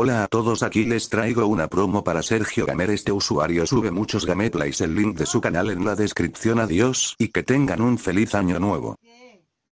Hola a todos aquí les traigo una promo para Sergio Gamer este usuario sube muchos gameplays el link de su canal en la descripción adiós y que tengan un feliz año nuevo.